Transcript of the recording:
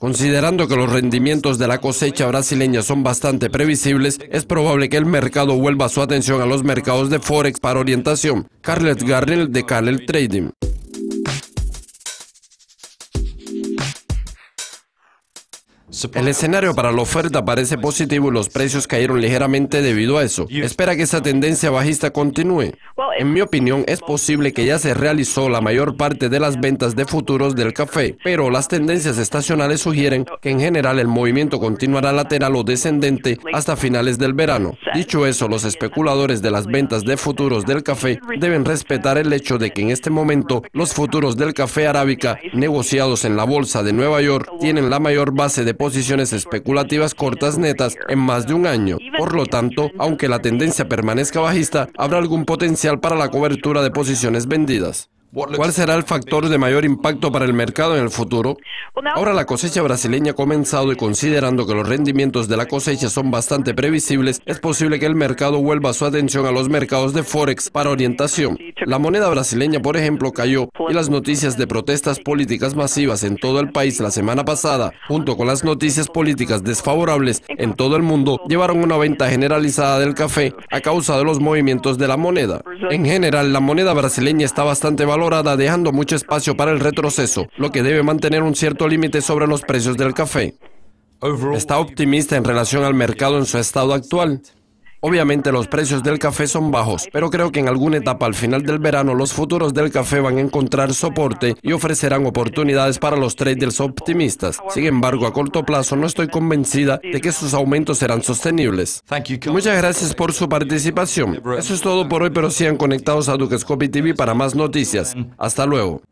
Considerando que los rendimientos de la cosecha brasileña son bastante previsibles, es probable que el mercado vuelva su atención a los mercados de Forex para orientación. Carlet Garrel de Carlel Trading. El escenario para la oferta parece positivo y los precios cayeron ligeramente debido a eso. Espera que esa tendencia bajista continúe. En mi opinión, es posible que ya se realizó la mayor parte de las ventas de futuros del café, pero las tendencias estacionales sugieren que en general el movimiento continuará lateral o descendente hasta finales del verano. Dicho eso, los especuladores de las ventas de futuros del café deben respetar el hecho de que en este momento los futuros del café arábica negociados en la bolsa de Nueva York tienen la mayor base de posiciones especulativas cortas netas en más de un año. Por lo tanto, aunque la tendencia permanezca bajista, habrá algún potencial para la cobertura de posiciones vendidas. ¿Cuál será el factor de mayor impacto para el mercado en el futuro? Ahora la cosecha brasileña ha comenzado y considerando que los rendimientos de la cosecha son bastante previsibles, es posible que el mercado vuelva su atención a los mercados de Forex para orientación. La moneda brasileña, por ejemplo, cayó y las noticias de protestas políticas masivas en todo el país la semana pasada, junto con las noticias políticas desfavorables en todo el mundo, llevaron una venta generalizada del café a causa de los movimientos de la moneda. En general, la moneda brasileña está bastante valorada dejando mucho espacio para el retroceso, lo que debe mantener un cierto límite sobre los precios del café. Está optimista en relación al mercado en su estado actual. Obviamente los precios del café son bajos, pero creo que en alguna etapa al final del verano los futuros del café van a encontrar soporte y ofrecerán oportunidades para los traders optimistas. Sin embargo, a corto plazo no estoy convencida de que sus aumentos serán sostenibles. Muchas gracias por su participación. Eso es todo por hoy, pero sigan conectados a Dukescopy TV para más noticias. Hasta luego.